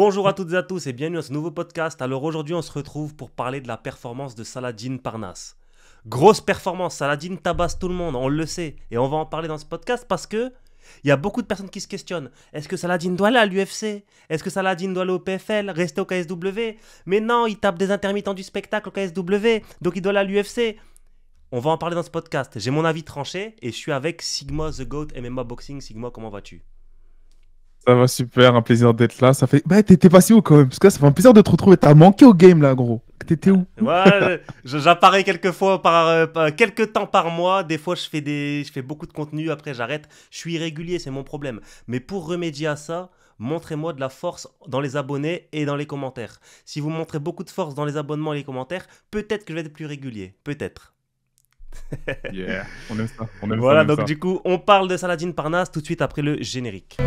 Bonjour à toutes et à tous et bienvenue à ce nouveau podcast. Alors aujourd'hui, on se retrouve pour parler de la performance de Saladin Parnas. Grosse performance, Saladin tabasse tout le monde, on le sait, et on va en parler dans ce podcast parce que il y a beaucoup de personnes qui se questionnent. Est-ce que Saladin doit aller à l'UFC Est-ce que Saladin doit aller au PFL Rester au KSW Mais non, il tape des intermittents du spectacle au KSW, donc il doit aller à l'UFC. On va en parler dans ce podcast. J'ai mon avis tranché et je suis avec Sigma The Goat MMA Boxing. Sigma, comment vas-tu ça va super, un plaisir d'être là. Ça fait. Bah, t'étais passé où quand même Parce que ça fait un plaisir de te retrouver. T'as manqué au game là, gros. T'étais où Ouais, j'apparais quelques fois par, euh, euh, quelques temps par mois. Des fois, je fais des, je fais beaucoup de contenu. Après, j'arrête. Je suis irrégulier, c'est mon problème. Mais pour remédier à ça, montrez-moi de la force dans les abonnés et dans les commentaires. Si vous montrez beaucoup de force dans les abonnements et les commentaires, peut-être que je vais être plus régulier. Peut-être. yeah, on aime ça. On aime voilà, ça, donc du coup, on parle de Saladin Parnasse tout de suite après le générique.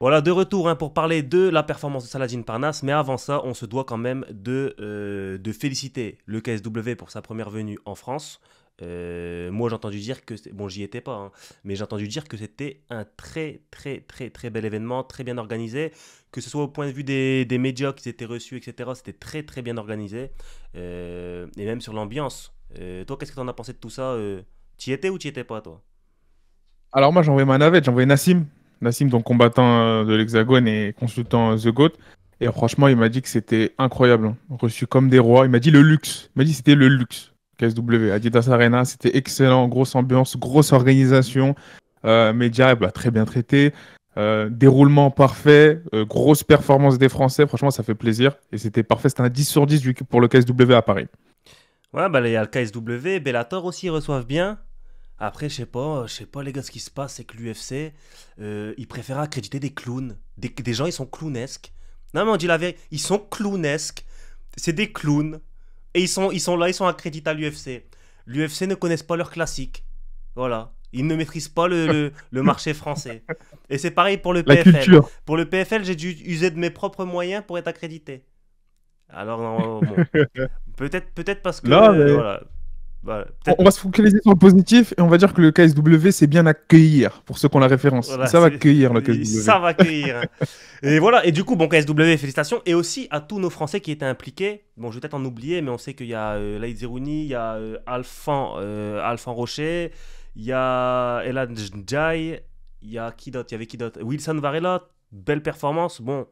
Voilà, de retour hein, pour parler de la performance de Saladin Parnas mais avant ça, on se doit quand même de, euh, de féliciter le KSW pour sa première venue en France. Euh, moi, j'ai entendu dire que. Bon, j'y étais pas, hein, mais j'ai entendu dire que c'était un très, très, très, très bel événement, très bien organisé. Que ce soit au point de vue des, médias qui s'étaient reçus, etc., c'était très, très bien organisé. Euh, et même sur l'ambiance. Euh, toi, qu'est-ce que t'en as pensé de tout ça T'y étais ou t'y étais pas, toi Alors, moi, j'ai envoyé ma navette, j'ai envoyé Nassim. Nassim, donc combattant de l'Hexagone et consultant The Goat. Et franchement, il m'a dit que c'était incroyable. Hein. Reçu comme des rois. Il m'a dit le luxe. Il m'a dit c'était le luxe. KSW. Adidas Arena, c'était excellent, grosse ambiance, grosse organisation, euh, médias eh ben, très bien traité euh, déroulement parfait, euh, grosse performance des Français, franchement ça fait plaisir et c'était parfait, C'est un 10 sur 10 pour le KSW à Paris. Ouais, bah il y a le KSW, Bellator aussi ils reçoivent bien. Après, je sais pas, euh, je sais pas les gars ce qui se passe, c'est que l'UFC, ils préfèrent accréditer des clowns, des, des gens ils sont clownesques. Non mais on dit la vérité, ils sont clownesques, c'est des clowns. Et ils sont, ils sont là, ils sont accrédités à l'UFC. L'UFC ne connaissent pas leur classique. Voilà. Ils ne maîtrisent pas le, marché français. Et c'est pareil pour le PFL. Pour le PFL, j'ai dû user de mes propres moyens pour être accrédité. Alors, non, peut-être parce que. Non, euh, voilà. Bah, on, va se focaliser sur le positif et on va dire que le KSW, c'est bien accueillir pour ceux qui ont la référence. ça va accueillir le KSW. Ça va accueillir. et voilà, et du coup, bon, KSW, félicitations. Et aussi à tous nos Français qui étaient impliqués. Bon, je vais peut-être en oublier, mais on sait qu'il y a euh, Laïd Zerouni, il y a euh, Alphan, euh, Rocher, il y a Elan Jai, il y a qui Il y avait qui d'autre Wilson Varela, belle performance. Bon,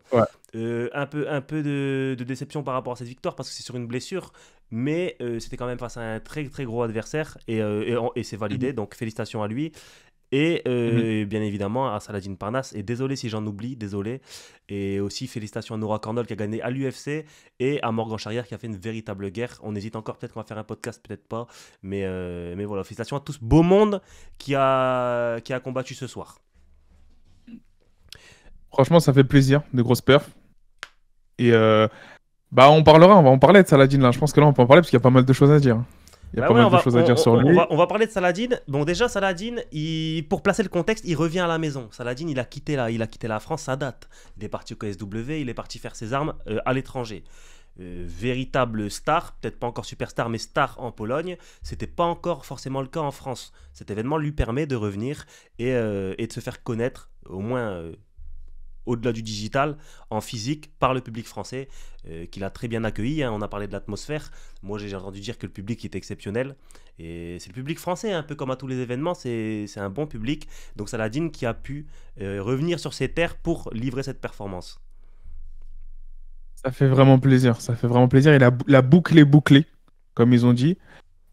euh, un peu, un peu de, de, déception par rapport à cette victoire parce que c'est sur une blessure, mais euh, c'était quand même face à un très très gros adversaire et, euh, et, c'est validé, mhm. donc félicitations à lui. Euh, mhm. Et bien évidemment à Saladin Parnasse. Et désolé si j'en oublie, désolé. Et aussi félicitations à Nora Cornell qui a gagné à l'UFC et à Morgan Charrière qui a fait une véritable guerre. On hésite encore, peut-être qu'on va faire un podcast, peut-être pas. Mais, mais voilà, félicitations à tout ce beau monde qui a, qui a combattu ce soir. Franchement, ça fait plaisir, de grosses perfs. Et bah, on parlera, on va en parler de Saladin là. Je pense que là, on peut en parler parce qu'il y a pas mal de choses à dire. Il y a bah pas mal de choses à dire sur lui. On va, parler de Saladin. Bon, déjà, Saladin, il, pour placer le contexte, il revient à la maison. Saladin, il a quitté la, il a quitté la France, ça date. Il est parti au KSW, il est parti faire ses armes euh, à l'étranger. Euh, véritable star, peut-être pas encore superstar, mais star en Pologne, c'était pas encore forcément le cas en France. Cet événement lui permet de revenir et euh, de se faire connaître, au moins au-delà du digital, en physique, par le public français, euh, qu'il a très bien accueilli. Hein. On a parlé de l'atmosphère. Moi, j'ai entendu dire que le public était exceptionnel. Et c'est le public français, hein, un peu comme à tous les événements, c'est un bon public. Donc Saladin qui a pu euh, revenir sur ses terres pour livrer cette performance. Ça fait vraiment plaisir, ça fait vraiment plaisir. Et la, boucle est bouclée, comme ils ont dit.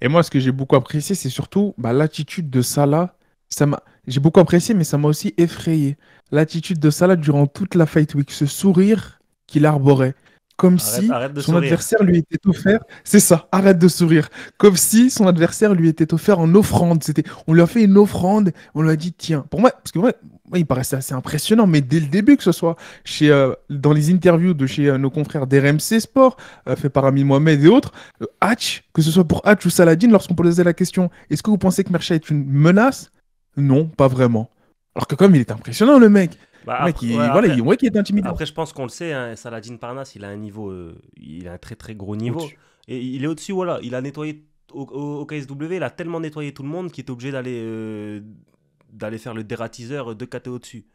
Et moi, ce que j'ai beaucoup apprécié, c'est surtout bah, l'attitude de Salah m'a, j'ai beaucoup apprécié, mais ça m'a aussi effrayé. L'attitude de Salah durant toute la Fight Week, ce sourire qu'il arborait. Comme si son adversaire lui était offert, c'est ça, arrête de sourire. Comme si son adversaire lui était offert en offrande. C'était, on lui a fait une offrande, on lui a dit tiens. Pour moi, parce que moi, il paraissait assez impressionnant, mais dès le début, que ce soit chez, euh, dans les interviews de chez euh, nos confrères d'RMC Sport, euh, fait par Ami Mohamed et autres, Hatch, que ce soit pour Hatch ou Saladin, lorsqu'on posait la question, est-ce que vous pensez que Mercha est une menace non, pas vraiment. Alors que comme il est impressionnant, le mec. Bah, mec, il, est intimidant. Après, je pense qu'on le sait, hein, Saladin Parnas, il a un niveau, euh, il a un très très gros niveau. Et il est au-dessus, voilà. Il a nettoyé au, KSW, il a tellement nettoyé tout le monde qu'il est obligé d'aller euh, d'aller faire le dératiseur de KT au-dessus.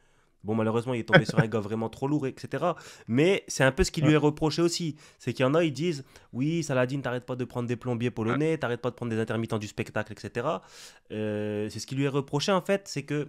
Bon, malheureusement, il est tombé sur un gars vraiment trop lourd, etc. Mais c'est un peu ce qui lui est reproché aussi. C'est qu'il y en a, ils disent Oui, Saladin, t'arrêtes pas de prendre des plombiers polonais, t'arrêtes pas de prendre des intermittents du spectacle, etc. Euh, c'est ce qui lui est reproché, en fait, c'est que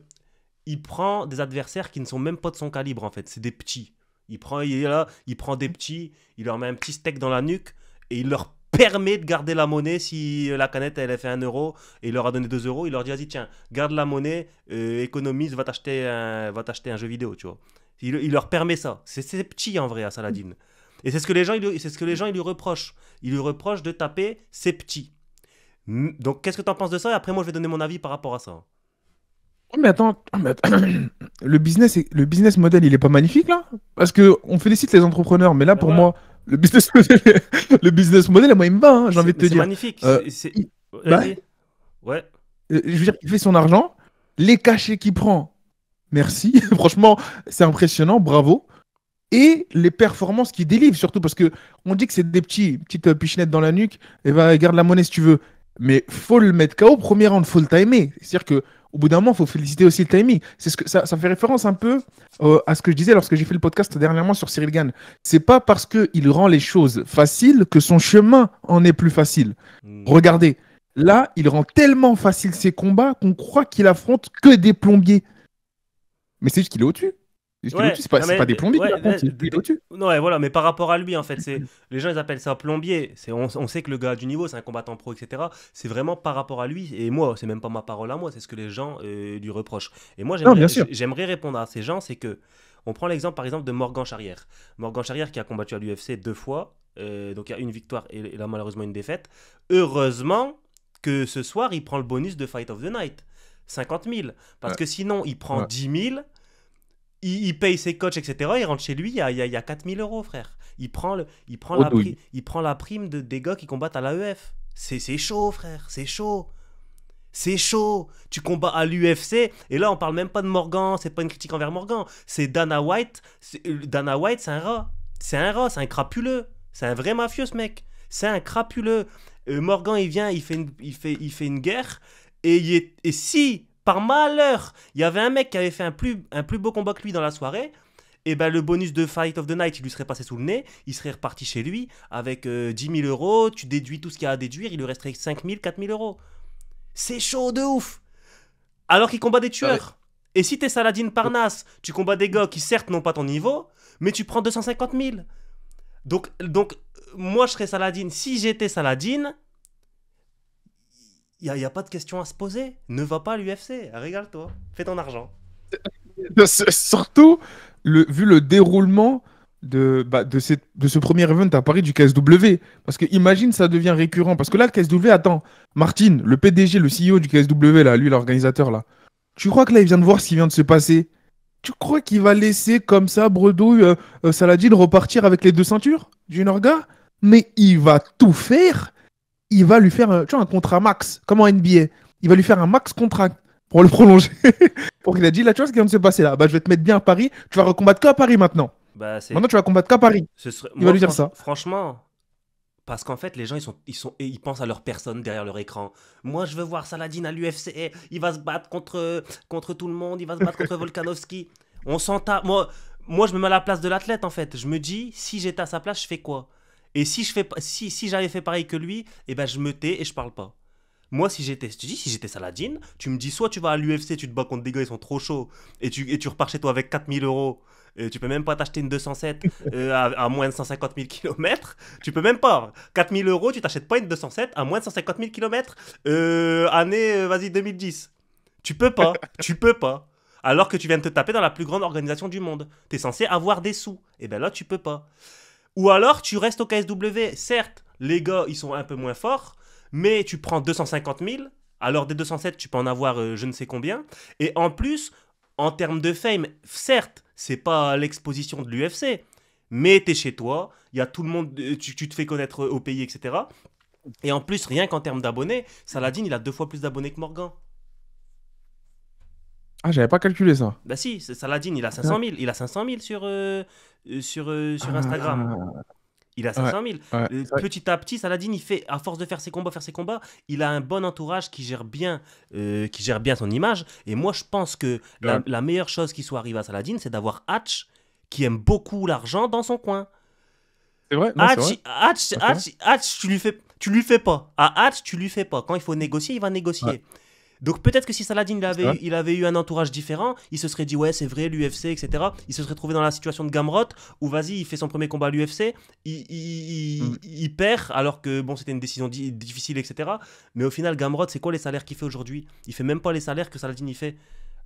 il prend des adversaires qui ne sont même pas de son calibre, en fait. C'est des petits. Il prend, il là, il prend des petits, il leur met un petit steak dans la nuque et il leur permet de garder la monnaie si la canette elle a fait 1 euro et il leur a donné 2 euros, il leur dit vas-y tiens, garde la monnaie, euh, économise, va t'acheter un, va t'acheter un jeu vidéo, tu vois. Il, leur permet ça. C'est petit en vrai à Saladin. Et c'est ce que les gens, c'est ce que les gens ils lui reprochent. Ils lui reprochent de taper c'est petit. Hmm, donc qu'est-ce que tu en penses de ça et après moi je vais donner mon avis par rapport à ça. Oh, mais attends, ah, le business, le business model, il est pas magnifique là Parce que on félicite les entrepreneurs, mais là pour moi, le business model, le business model, moi, il me va, hein, j'ai envie de te dire. Euh, c'est... magnifique. Bah, ouais. Euh, je veux dire, il fait son argent, les cachets qu'il prend, merci. Franchement, c'est impressionnant, bravo. Et les performances qu'il délivre, surtout parce que on dit que c'est des petits, petites euh, pichinettes dans la nuque, et eh va ben, garde la monnaie si tu veux. Mais faut le mettre KO, premier round, faut le timer. C'est-à-dire que au bout d'un moment, il faut féliciter aussi le timing. C'est ce que ça, fait référence un peu euh, à ce que je disais lorsque j'ai fait le podcast dernièrement sur Cyril Gann. C'est pas parce que il rend les choses faciles que son chemin en est plus facile. Hmm. Regardez, là, il rend tellement facile ses combats qu'on croit qu'il affronte que des plombiers. Mais c'est juste qu'il est au-dessus c'est pas, des plombiers, Non, voilà, mais par rapport à lui, en fait, c'est les gens ils appellent ça plombier. C'est on, on, sait que le gars du niveau, c'est un combattant pro, etc. C'est vraiment par rapport à lui et moi, c'est même pas ma parole à moi, c'est ce que les gens euh, lui reprochent. Et moi, j'aimerais répondre à ces gens, c'est que on prend l'exemple par exemple de Morgan Charrière. Morgan Charrière qui a combattu à l'UFC deux fois, euh, donc il y a une victoire et là malheureusement une défaite. Heureusement que ce soir, il prend le bonus de Fight of the Night. 50 000. Parce que sinon, il prend 10 000 il, paye ses coachs, etc. Il rentre chez lui, il y a, 4000 euros, frère. Il prend, il prend, oh, la, prime, il prend la prime de, des gars qui combattent à l'AEF. C'est chaud, frère, c'est chaud. C'est chaud. Tu combats à l'UFC et là on parle même pas de Morgan, c'est pas une critique envers Morgan, c'est Dana White. Euh, Dana White, c'est un rat. C'est un rat, c'est un crapuleux. C'est un vrai mafieux ce mec. C'est un crapuleux. Euh, Morgan, il vient, il fait une, il fait, il fait une guerre et, et si par malheur, il y avait un mec qui avait fait un plus, beau combat que lui dans la soirée. Et bien le bonus de Fight of the Night, il lui serait passé sous le nez. Il serait reparti chez lui avec 10 euh, 000 euros. Tu déduis tout ce qu'il y a à déduire. Il lui resterait 5 000, 4 000 euros. C'est chaud de ouf. Alors qu'il combat des ah tueurs. Et si t'es Saladin Parnasse, tu combats des gars qui certes n'ont pas ton niveau, mais tu prends 250 000. Donc, donc moi je serais Saladin. Si j'étais Saladin, il n'y a, pas de question à se poser. Ne va pas à l'UFC, régale-toi, fais ton argent. Surtout, vu le déroulement bah, de, ce premier event à Paris du KSW. Parce que imagine, ça devient récurrent. Parce que là, le KSW, attends, Martine, le PDG, le CEO du KSW, là, lui, l'organisateur, là, tu crois que là, il vient de voir ce qui vient de se passer Tu crois qu'il va laisser comme ça Bredouille, euh, euh, Saladin repartir avec les deux ceintures d'une Norga Mais il va tout faire il va lui faire un, tu un contrat max, comme en NBA. Il va lui faire un max contrat pour le prolonger. pour qu'il a dit, là, tu vois ce qui vient de se passer là. Bah, je vais te mettre bien à Paris. Tu vas recombattre qu'à Paris maintenant. Bah, maintenant, tu vas combattre qu'à Paris. Il va lui dire ça. Franchement, parce qu'en fait, les gens, ils, sont, ils, sont, ils pensent à leur personne derrière leur écran. Moi, je veux voir Saladin à l'UFC. Il va se battre contre, contre tout le monde. Il va se battre contre Volkanovski. On s'en tape. Moi, moi, je me mets à la place de l'athlète, en fait. Je me dis, si j'étais à sa place, je fais quoi et si je fais, si, si j'avais fait pareil que lui, eh ben je me tais et je parle pas. Moi, si j'étais, tu si j'étais Saladin, tu me dis soit tu vas à l'UFC, tu te bats contre des gars, ils sont trop chauds, et tu, et tu repars chez toi avec 4000 euros, et tu peux même pas t'acheter une 207 euh, à, moins de 150 000 km, tu peux même pas. 4000 euros, tu t'achètes pas une 207 à moins de 150 000 km, année, euh, vas-y, 2010. Tu peux pas, tu peux pas. Alors que tu viens de te taper dans la plus grande organisation du monde. Tu es censé avoir des sous. Et eh ben là, tu peux pas. Ou alors tu restes au KSW, certes, les gars, ils sont un peu moins forts, mais tu prends 250 000, alors des 207, tu peux en avoir euh, je ne sais combien. Et en plus, en termes de fame, certes, c'est pas l'exposition de l'UFC, mais tu es chez toi, il y a tout le monde, euh, tu, te fais connaître euh, au pays, etc. Et en plus, rien qu'en termes d'abonnés, Saladin, il a deux fois plus d'abonnés que Morgan. Ah, j'avais pas calculé ça. Bah si, Saladin, il a 500 000, il a 500 000 sur, euh, sur, euh, sur ah. Instagram. Il a 500 000. Euh, petit à petit, Saladin, il fait, à force de faire ses combats, faire ses combats, il a un bon entourage qui gère bien, qui gère bien son image. Et moi, je pense que la, meilleure chose qui soit arrivée à Saladin, c'est d'avoir Hatch, qui aime beaucoup l'argent, dans son coin. C'est vrai, Hatch, tu lui fais, tu lui fais pas. À Hatch, tu lui fais pas. Quand il faut négocier, il va négocier. Donc peut-être que si Saladin il avait, eu un entourage différent, il se serait dit ouais c'est vrai l'UFC etc. Il se serait trouvé dans la situation de Gamrot où vas-y il fait son premier combat à l'UFC, mm. il, perd alors que bon c'était une décision difficile etc. Mais au final Gamrot c'est quoi les salaires qu'il fait aujourd'hui Il fait même pas les salaires que Saladin il fait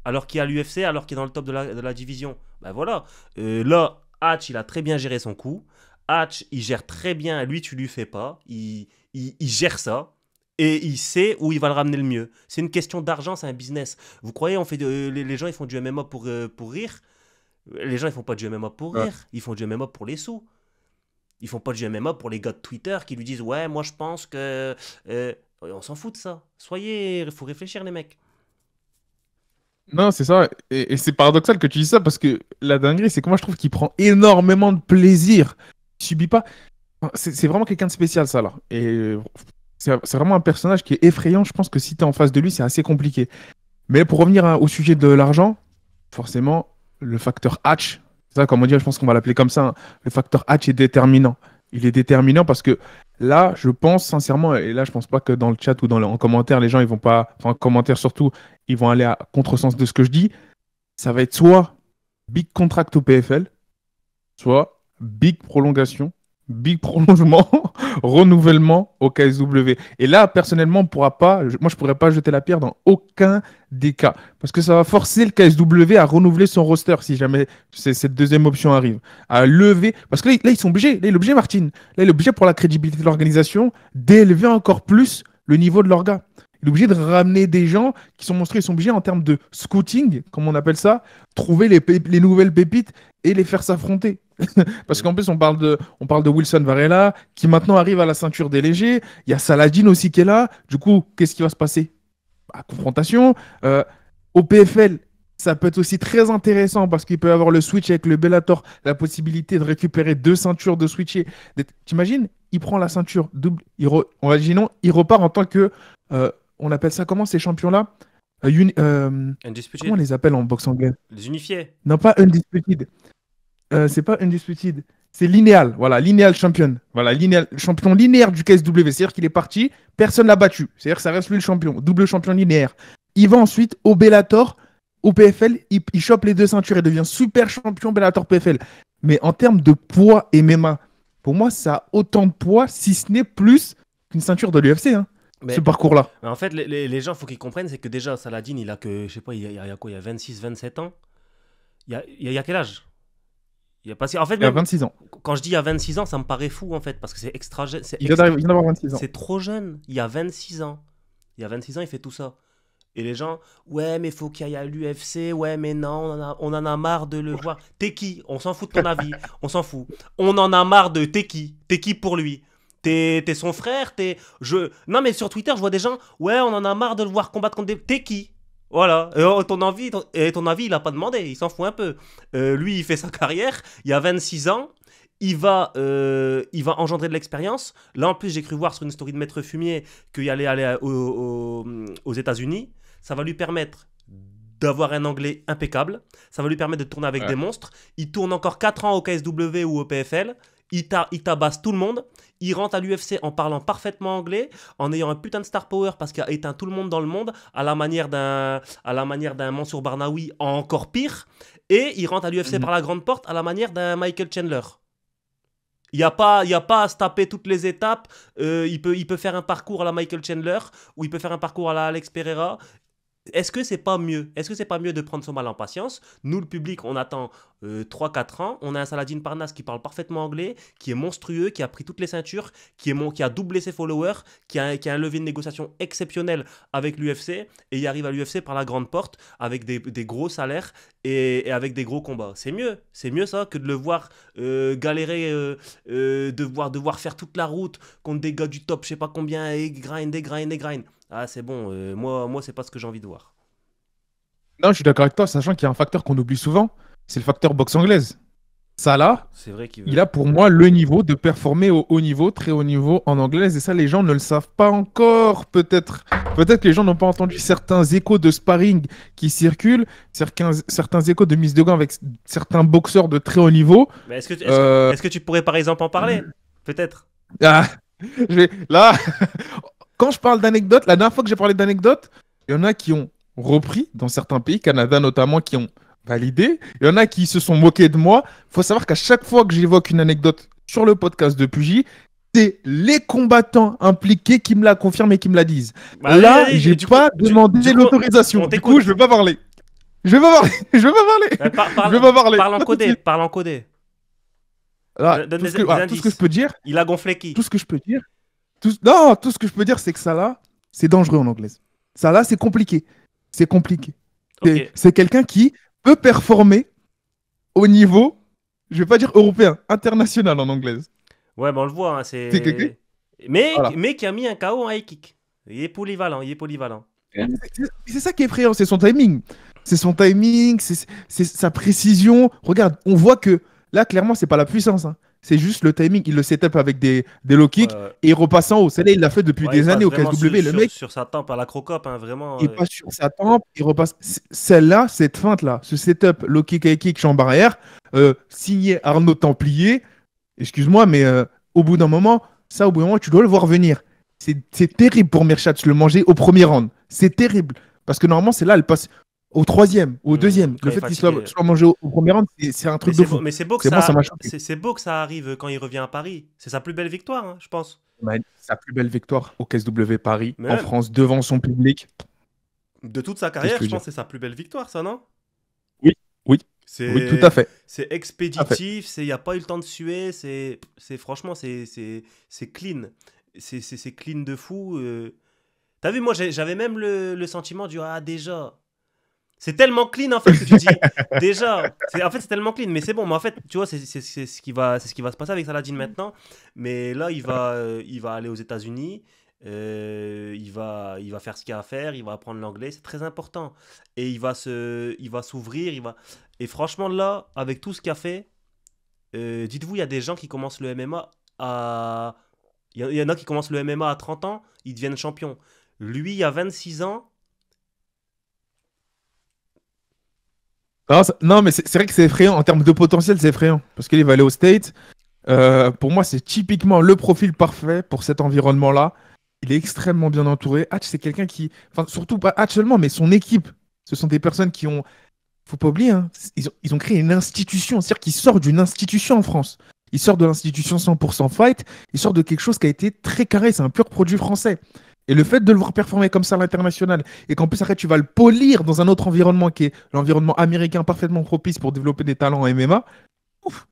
alors qu'il est à l'UFC alors qu'il est dans le top de la, division. Ben voilà euh, là Hatch il a très bien géré son coup. Hatch il gère très bien lui tu lui fais pas, il, il gère ça et il sait où il va le ramener le mieux. C'est une question d'argent, c'est un business. Vous croyez, on fait de, euh, les, gens ils font du MMA pour, euh, pour rire Les gens ils font pas du MMA pour rire, ils font du MMA pour les sous. Ils font pas du MMA pour les gars de Twitter qui lui disent ouais moi je pense que euh, on s'en fout de ça. Soyez, il faut réfléchir les mecs. Non, c'est ça. Et, c'est paradoxal que tu dis ça parce que la dinguerie, c'est que moi je trouve qu'il prend énormément de plaisir. Il subit pas. C'est vraiment quelqu'un de spécial, ça, là. Et c'est vraiment un personnage qui est effrayant. Je pense que si tu es en face de lui, c'est assez compliqué. Mais pour revenir au sujet de l'argent, forcément, le facteur Hatch, ça, comment dire, je pense qu'on va l'appeler comme ça, hein, le facteur Hatch est déterminant. Il est déterminant parce que là, je pense sincèrement, et là, je pense pas que dans le chat ou dans en commentaire, les gens, ils vont pas, enfin, en commentaire surtout, ils vont aller à contresens de ce que je dis. Ça va être soit big contract au PFL, soit big prolongation, big prolongement, renouvellement au KSW. Et là, personnellement, on pourra pas, moi, je pourrais pas jeter la pierre dans aucun des cas. Parce que ça va forcer le KSW à renouveler son roster si jamais cette deuxième option arrive. À lever. Parce que là, ils sont obligés. Là, il est obligé, Martine. Là, il est obligé pour la crédibilité de l'organisation d'élever encore plus le niveau de leur gars. Il est obligé de ramener des gens qui sont monstrueux. Ils sont obligés, en termes de scouting, comme on appelle ça, trouver les, nouvelles pépites et les faire s'affronter. Parce qu'en plus, on parle, de, on parle de Wilson Varela, qui maintenant arrive à la ceinture des légers. Il y a Saladin aussi qui est là. Du coup, qu'est-ce qui va se passer bah, Confrontation. Euh, au PFL, ça peut être aussi très intéressant parce qu'il peut avoir le switch avec le Bellator, la possibilité de récupérer deux ceintures, de switcher. T'imagines Il prend la ceinture double, on va non, il repart en tant que euh, on appelle ça comment ces champions-là euh, euh, Comment on les appelle en boxe anglaise Les unifiés. Non, pas Undisputed. Euh, c'est pas Undisputed. C'est linéal. Voilà, linéal champion. Voilà, linéal, champion linéaire du KSW. C'est-à-dire qu'il est parti, personne l'a battu. C'est-à-dire que ça reste lui le champion, double champion linéaire. Il va ensuite au Bellator, au PFL, il, chope les deux ceintures et devient super champion Bellator PFL. Mais en termes de poids et MMA, pour moi, ça a autant de poids, si ce n'est plus qu'une ceinture de l'UFC. Hein ce parcours-là. En fait, les, gens, gens, faut qu'ils comprennent, c'est que déjà, Saladin, il a que, je sais pas, il y a, quoi, il y a 26, 27 ans Il y a, il a quel âge il a passé... En fait, il y a 26 ans. Quand je dis il y a 26 ans, ça me paraît fou, en fait, parce que c'est extra jeune. Il vient d'avoir 26 ans. C'est trop jeune. Il y a 26 ans. Il y a 26 ans, il fait tout ça. Et les gens, ouais, mais il faut qu'il y aille à l'UFC, ouais, mais non, on en a, on en a marre de le voir. T'es qui On s'en fout de ton avis, on s'en fout. On en a marre de t'es qui T'es qui pour lui T'es son frère, t'es. Je... Non, mais sur Twitter, je vois des gens. Ouais, on en a marre de le voir combattre contre des. T'es qui voilà, et oh, ton envie, ton avis, il n'a pas demandé, il s'en fout un peu. Euh, lui, il fait sa carrière, il a 26 ans, il va, euh, il va engendrer de l'expérience. Là, en plus, j'ai cru voir sur une story de Maître Fumier qu'il allait aller aux, États-Unis. Ça va lui permettre d'avoir un anglais impeccable. Ça va lui permettre de tourner avec des monstres. Il tourne encore 4 ans au KSW ou au PFL il, tabasse tout le monde. Il rentre à l'UFC en parlant parfaitement anglais, en ayant un putain de star power parce qu'il a éteint tout le monde dans le monde, à la manière d'un, à la manière d'un Mansour Barnaoui encore pire. Et il rentre à l'UFC mhm. par la grande porte, à la manière d'un Michael Chandler. Il n'y a, pas, a pas à se taper toutes les étapes. Euh, il, peut, il peut faire un parcours à la Michael Chandler ou il peut faire un parcours à la Alex Pereira est-ce que c'est pas mieux Est-ce que c'est pas mieux de prendre son mal en patience Nous, le public, on attend 3-4 euh, ans. On a un Saladin Parnas qui parle parfaitement anglais, qui est monstrueux, qui a pris toutes les ceintures, qui, est mon, qui a doublé ses followers, qui a, un levier de négociation exceptionnel avec l'UFC et il arrive à l'UFC par la grande porte avec des, gros salaires et, avec des gros combats. C'est mieux, c'est mieux ça que de le voir euh, galérer, euh, euh devoir, devoir faire toute la route contre des gars du top, je sais pas combien, et grind, et grind, et grind ah c'est bon, euh, moi, moi c'est pas ce que j'ai envie de voir. Non, je suis d'accord avec toi, sachant qu'il y a un facteur qu'on oublie souvent, c'est le facteur boxe anglaise. Ça, là, il, a pour moi le niveau de performer au haut niveau, très haut niveau en anglaise. Et ça, les gens ne le savent pas encore, peut-être. Peut-être que les gens n'ont pas entendu certains échos de sparring qui circulent, certains, certains échos de mise de gants avec certains boxeurs de très haut niveau. Euh, est-ce que, tu... pourrais par exemple en parler Peut-être. Ah, Là, quand je parle d'anecdotes, la dernière fois que j'ai parlé d'anecdotes, il y en a qui ont repris dans certains pays, Canada notamment, qui ont validé. Il y en a qui se sont moqués de moi. Il faut savoir qu'à chaque fois que j'évoque une anecdote sur le podcast de Pugy, c'est les combattants impliqués qui me la confirment et qui me la disent. Bah Là, j'ai pas demandé l'autorisation. Du coup, je veux pas parler. Je veux pas parler. je veux pas parler. Bah, pas parler. Parle en codé. Parle en codé. Ah, euh, tout, ce ah, ce que, je peux dire. Il a gonflé qui Tout ce que je peux dire. Tout... Non, tout ce que je peux dire, c'est que ça là c'est dangereux en anglaise. ça là c'est compliqué. C'est compliqué. C'est quelqu'un qui peut performer au niveau, je vais pas dire européen, international en anglaise. Ouais, ben on le voit. Hein, c'est... Mais, mais qui a mis un KO en high kick. Il est polyvalent, il est polyvalent. C'est ça qui est effrayant, c'est son timing. C'est son timing, c'est sa précision. Regarde, on voit que là, clairement, c'est pas la puissance. Hein. C'est juste le timing. Il le set-up avec des, des low kicks et il repasse en haut. Celle-là, il l'a fait depuis des années au KSW. le mec. Sur, sa tempe, à la crocop, hein, vraiment. Il passe sur sa tempe, il repasse. Celle-là, cette feinte-là, ce setup low kick, high kick, chambre arrière, euh, signé Arnaud Templier. Excuse-moi, mais euh, au bout d'un moment, ça, au bout d'un moment, tu dois le voir venir. C'est terrible pour Mirchatz le manger au premier round. C'est terrible. Parce que normalement, c'est là, elle passe au troisième, au mmh, deuxième. le fait qu'il soit, mangé au, premier rang, c'est un truc de fou. mais c'est beau, que ça, beau que ça arrive quand il revient à Paris. C'est sa plus belle victoire, hein, je pense. Bah, sa plus belle victoire au KSW Paris, en France, devant son public. De toute sa carrière, je, pense que c'est sa plus belle victoire, ça, non Oui, oui. Oui, tout à fait. C'est expéditif, il n'y a pas eu le temps de suer, c'est franchement, c'est clean. C'est clean de fou. Tu euh. T'as vu, moi, j'avais même le, le sentiment du Ah, déjà, c'est tellement clean en fait que tu dis déjà. En fait, c'est tellement clean, mais c'est bon. Mais en fait, tu vois, c'est ce qui va, c'est ce qui va se passer avec Saladin mm. maintenant. Mais là, il va, euh, il va aller aux États-Unis. Euh, il va, il va faire ce qu'il a à faire. Il va apprendre l'anglais. C'est très important. Et il va se, il va s'ouvrir. Il va. Et franchement, là, avec tout ce qu'il a fait, euh, dites-vous, il y a des gens qui commencent le MMA à, il y en a qui commencent le MMA à 30 ans, ils deviennent champions. Lui, il y a 26 ans, Non, mais c'est vrai que c'est effrayant. En termes de potentiel, c'est effrayant. Parce qu'il va aller au State. Euh, pour moi, c'est typiquement le profil parfait pour cet environnement-là. Il est extrêmement bien entouré. Hatch, c'est quelqu'un qui. Enfin, surtout pas Hatch seulement, mais son équipe. Ce sont des personnes qui ont. Faut pas oublier, hein, ils, ont, ils ont créé une institution. C'est-à-dire qu'ils sortent d'une institution en France. Ils sortent de l'institution 100% fight. Ils sortent de quelque chose qui a été très carré. C'est un pur produit français. Et le fait de le voir performer comme ça à l'international, et qu'en plus, après, tu vas le polir dans un autre environnement qui est l'environnement américain parfaitement propice pour développer des talents en MMA, ouf,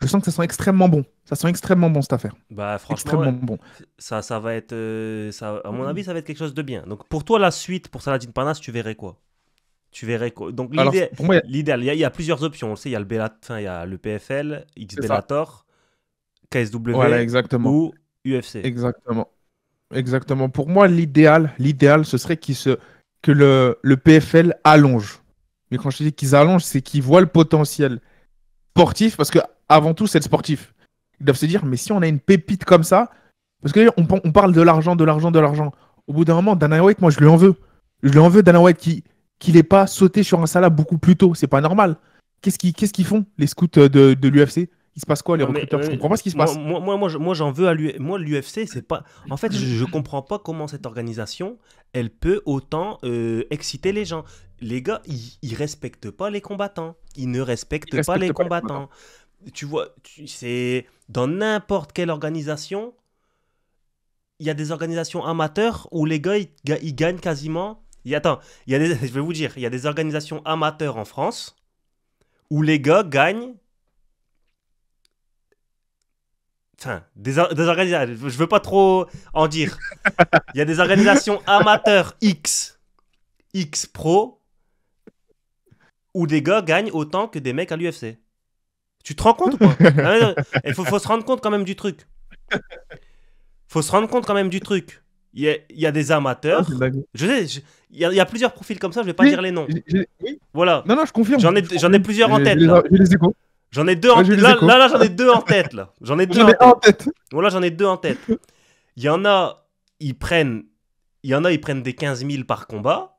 je sens que ça sent extrêmement bon. Ça sent extrêmement bon cette affaire. Bah, franchement, bon. Ça, ça va être, euh, ça, à mon mm. avis, ça va être quelque chose de bien. Donc, pour toi, la suite pour Saladin Panas, tu verrais quoi Tu verrais quoi Donc, l'idéal, il y, a plusieurs options. On le sait, il y a le y a le PFL, X Bellator, KSW ou UFC. Exactement. Exactement. Pour moi, l'idéal, l'idéal, ce serait se... que le, PFL allonge. Mais quand je dis qu'ils allongent, c'est qu'ils voient le potentiel sportif, parce que avant tout, c'est le sportif. Ils doivent se dire, mais si on a une pépite comme ça, parce que on, parle de l'argent, de l'argent, de l'argent. Au bout d'un moment, Dana White, moi, je lui en veux. Je lui en veux, Dana White, qui qu'il n'ait pas sauté sur un salat beaucoup plus tôt. C'est pas normal. Qu'est-ce qu'ils qu'est-ce qu'ils font, les scouts de, de l'UFC il se passe quoi, les recruteurs Je comprends pas ce qui se passe. Moi, moi, moi, j'en veux à l'UFC. Moi, l'UFC, c'est pas. En fait, je, je comprends pas comment cette organisation, elle peut autant euh, exciter les gens. Les gars, ils, respectent pas les combattants. Ils ne respectent, pas, les, combattants. Tu vois, tu, c'est dans n'importe quelle organisation, il y a des organisations amateurs où les gars, ils, gagnent quasiment. Il, attends, il y a je vais vous dire, il y a des organisations amateurs en France où les gars gagnent Enfin, des, des organisations, je veux pas trop en dire. Il y a des organisations amateurs X, X Pro, où des gars gagnent autant que des mecs à l'UFC. Tu te rends compte ou pas Il faut, se rendre compte quand même du truc. faut se rendre compte quand même du truc. Il y a, des amateurs. Ah, je sais, il, y a, plusieurs profils comme ça, je vais pas dire les noms. Voilà. Non, non, je confirme. J'en ai, j'en ai plusieurs en tête. les J'en ai deux en tête. Là, là, j'en ai deux en tête. Là, j'en ai deux en, tête. Bon, là, j'en ai deux en tête. Il y en a, ils prennent, il y en a, ils prennent des 15 000 par combat.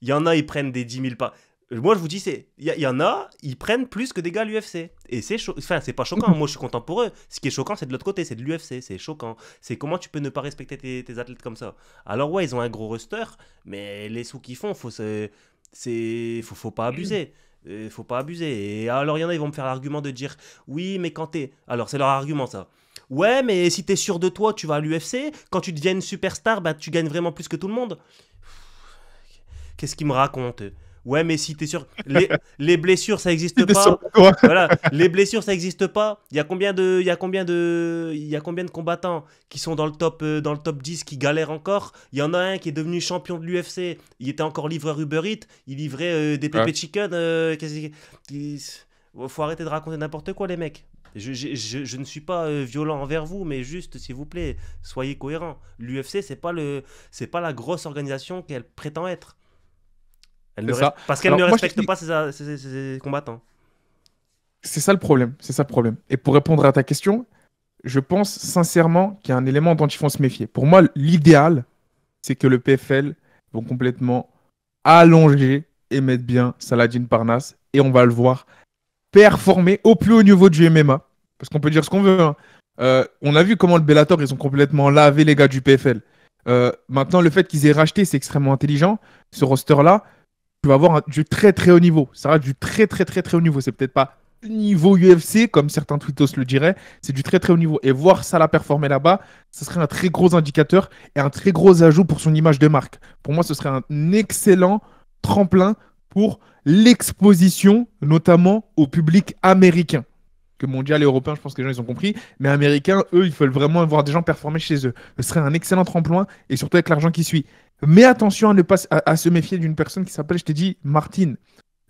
Il y en a, ils prennent des 10 000 par. Moi, je vous dis, c'est, il y, en a, ils prennent plus que des gars à l'UFC. Et c'est, enfin, c'est pas choquant. Moi, je suis content pour eux. Ce qui est choquant, c'est de l'autre côté, c'est de l'UFC. C'est choquant. C'est comment tu peux ne pas respecter tes, athlètes comme ça. Alors ouais, ils ont un gros roster, mais les sous qu'ils font, faut se, c'est, faut, faut pas abuser. Il euh, faut pas abuser. Et alors, il y en a, ils vont me faire l'argument de dire Oui, mais quand t'es. Alors, c'est leur argument, ça. Ouais, mais si t'es sûr de toi, tu vas à l'UFC. Quand tu deviens une superstar, bah, tu gagnes vraiment plus que tout le monde. Qu'est-ce qu'ils me racontent Ouais, mais si t'es sûr. Les, blessures, ça n'existe pas. voilà, les blessures, ça n'existe pas. Il y a combien de, il y a combien de, il y a combien de combattants qui sont dans le top, euh, dans le top 10 qui galèrent encore. Il y en a un qui est devenu champion de l'UFC. Il était encore livreur Uber Eats. Il livrait euh, des pépés de chicken. Euh, il faut arrêter de raconter n'importe quoi, les mecs. Je, ne suis pas violent envers vous, mais juste, s'il vous plaît, soyez cohérent L'UFC, c'est pas le, c'est pas la grosse organisation qu'elle prétend être. Parce qu'elle ne respecte pas ses, combattants. C'est ça le problème. C'est ça le problème. Et pour répondre à ta question, je pense sincèrement qu'il y a un élément dont il faut se méfier. Pour moi, l'idéal, c'est que le PFL vont complètement allonger et mettre bien Saladin Parnasse. Et on va le voir performer au plus haut niveau du MMA. Parce qu'on peut dire ce qu'on veut. Hein. Euh, on a vu comment le Bellator, ils ont complètement lavé les gars du PFL. Euh, maintenant, le fait qu'ils aient racheté, c'est extrêmement intelligent, ce roster-là, tu vas avoir du très très haut niveau. Ça va du très très très très haut niveau. C'est peut-être pas niveau UFC, comme certains tweetos le diraient, c'est du très très haut niveau. Et voir ça la performer là-bas, ce serait un très gros indicateur et un très gros ajout pour son image de marque. Pour moi, ce serait un excellent tremplin pour l'exposition, notamment au public américain. Que mondial et européen, je pense que les gens ils ont compris, mais américains, eux, ils veulent vraiment voir des gens performer chez eux. Ce serait un excellent tremplin et surtout avec l'argent qui suit. Mais attention à ne pas à, se méfier d'une personne qui s'appelle, je te dis, Martine.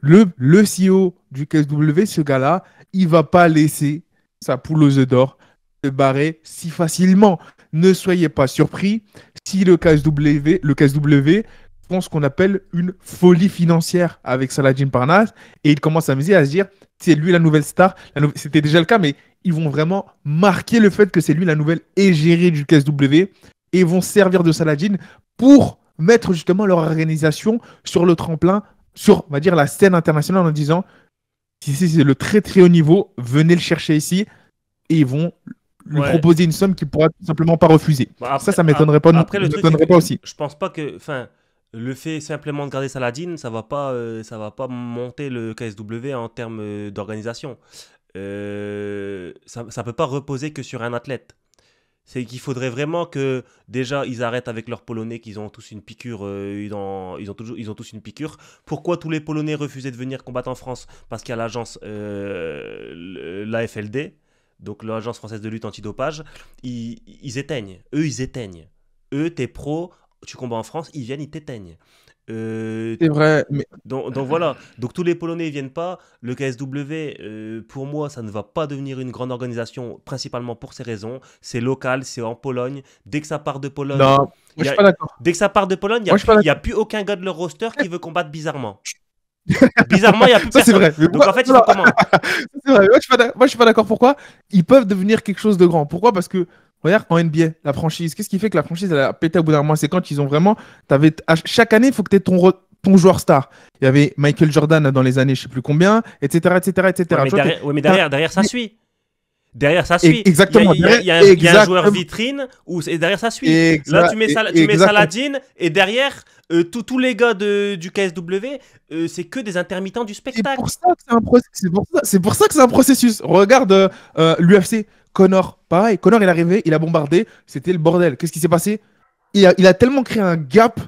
Le, le CEO du KSW, ce gars-là, il va pas laisser sa poule aux œufs d'or se barrer si facilement. Ne soyez pas surpris si le KSW, le KSW font ce qu'on appelle une folie financière avec Saladin Parnas et il commence à à se dire c'est lui la nouvelle star. C'était déjà le cas, mais ils vont vraiment marquer le fait que c'est lui la nouvelle égérie du KSW et vont servir de Saladin pour mettre justement leur organisation sur le tremplin, sur, on va dire, la scène internationale en disant, si c'est le très très haut niveau, venez le chercher ici, et ils vont lui proposer une somme qu'il pourra tout simplement pas refuser. Ça bah, ça, ça m'étonnerait pas. Après, le pas aussi. Je pense pas que, enfin, le fait simplement de garder Saladin, ça va pas, euh, ça va pas monter le KSW en termes euh, d'organisation. Euh, ça, ça peut pas reposer que sur un athlète c'est qu'il faudrait vraiment que déjà ils arrêtent avec leurs Polonais qu'ils ont tous une piqûre euh, ils, ont, toujours, ils ont tous une piqûre pourquoi tous les Polonais refusaient de venir combattre en France parce qu'il y a l'agence euh, l'AFLD donc l'agence française de lutte antidopage ils, ils éteignent eux ils éteignent eux t'es pro tu combats en France ils viennent ils t'éteignent euh, c'est vrai. Mais... Donc, voilà, donc tous les Polonais ne viennent pas. Le KSW, euh, pour moi, ça ne va pas devenir une grande organisation, principalement pour ces raisons. C'est local, c'est en Pologne. Dès que ça part de Pologne, non, je suis pas dès que ça part de Pologne, il n'y a, plus aucun gars de leur roster qui veut combattre bizarrement. bizarrement, il n'y a plus ça, c'est vrai. donc en fait, ils vrai. Moi, je suis pas d'accord. Pourquoi Ils peuvent devenir quelque chose de grand. Pourquoi Parce que Regarde en NBA, la franchise. Qu'est-ce qui fait que la franchise elle a pété au bout d'un mois C'est quand ils ont vraiment. Avais, chaque année, il faut que tu aies ton, joueur star. Il y avait Michael Jordan dans les années, je sais plus combien, etc. etc., etc. mais, derrière, derrière, ça suit. Derrière, ça suit. Exactement. Il y a, un joueur vitrine ou et derrière, ça suit. Là, tu mets Saladin et derrière, euh, tous les gars du KSW, euh, c'est que des intermittents du spectacle. C'est pour, ça que c'est un, processus. Regarde euh, l'UFC, Connor, pareil. Connor, il est arrivé, il a bombardé, c'était le bordel. Qu'est-ce qui s'est passé il a, tellement créé un gap